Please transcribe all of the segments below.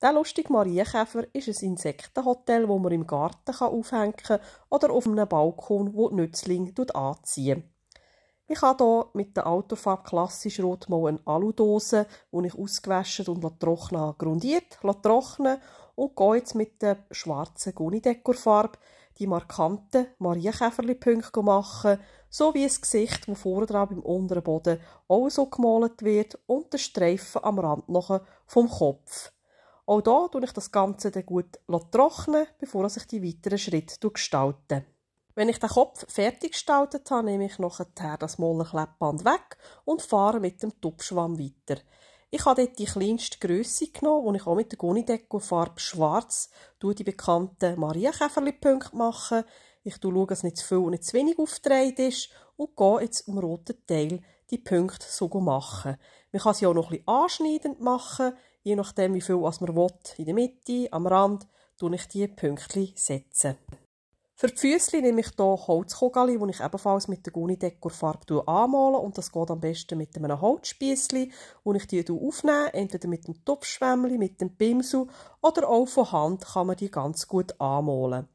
Der lustige Marienkäfer ist ein Insektenhotel, wo man im Garten aufhängen kann oder auf einem Balkon, wo die Nützlinge anziehen. Ich habe hier mit der Autofarbe klassisch rot mal eine Aludose, die ich ausgewaschen und trocknen habe, grundiert, trocknen und gehe jetzt mit der schwarzen gunnidecor die markanten Marienkäferli-Punkte machen, so wie das Gesicht, das vorne dran beim unteren Boden auch so gemalt wird und der Streifen am Rand noch vom Kopf. Auch hier tue ich das Ganze gut trocknen, bevor ich die weiteren Schritte gestalte. Wenn ich den Kopf fertig gestaltet habe, nehme ich nachher das Mollenkleppband weg und fahre mit dem Tupfschwamm weiter. Ich habe dort die kleinste Größe genommen die ich auch mit der Gunnidecke Farbe Schwarz die bekannten Marienkäferli-Punkte machen. Ich schaue, dass nicht zu viel und nicht zu wenig aufgedreht ist und gehe jetzt am roten Teil die Punkte so machen. Man kann sie auch noch ein bisschen anschneidend machen je nachdem wie viel was man will, in der Mitte, am Rand, setze ich die Pünktchen. Setzen. Für die Füßchen nehme ich hier Holzkugel, die ich ebenfalls mit der Gunidecor-Farbe anmale. Und das geht am besten mit einem Holzspiessli, das ich die aufnehme. Entweder mit dem Topfschwämmli, mit dem Pinsel oder auch von Hand kann man die ganz gut anmalen.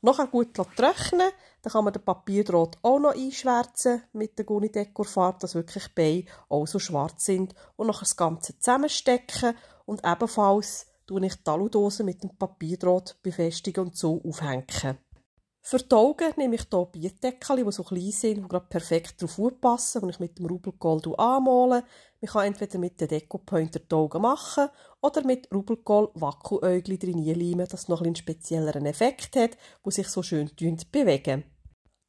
Nachher gut trocknen Dann kann man den Papierdraht auch noch einschwärzen mit der Gunidekorfarbe, dass wirklich die Beine auch so schwarz sind. Und nachher das Ganze zusammenstecken. Und ebenfalls tue ich die Aludose mit dem Papierdraht befestigen und so aufhängen. Für die Augen nehme ich hier Bierdeckel, die so klein sind und gerade perfekt darauf passen, die ich mit dem Rubelgold anmale. Man kann entweder mit dem Deco-Pointer die Augen machen oder mit Rubelkohl Vakuäugli drin einleimen, dass es noch einen spezielleren Effekt hat, wo sich so schön bewegen.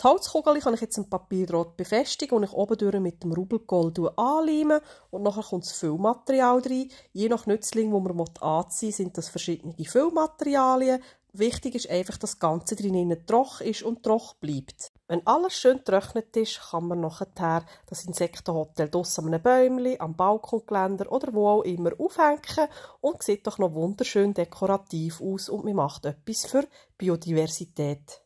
Die Holzkugel kann ich jetzt im Papierdraht befestigen und ich oben mit dem Rubelgold anleimen und nachher kommt das Füllmaterial rein. Je nach Nützling, wo man anziehen will, sind das verschiedene Füllmaterialien. Wichtig ist einfach, dass das Ganze drinnen trocken ist und trocken bleibt. Wenn alles schön getrocknet ist, kann man nachher das Insektenhotel draussen an einem Bäumchen, am Balkongeländer oder wo auch immer aufhängen und sieht doch noch wunderschön dekorativ aus und man macht etwas für Biodiversität.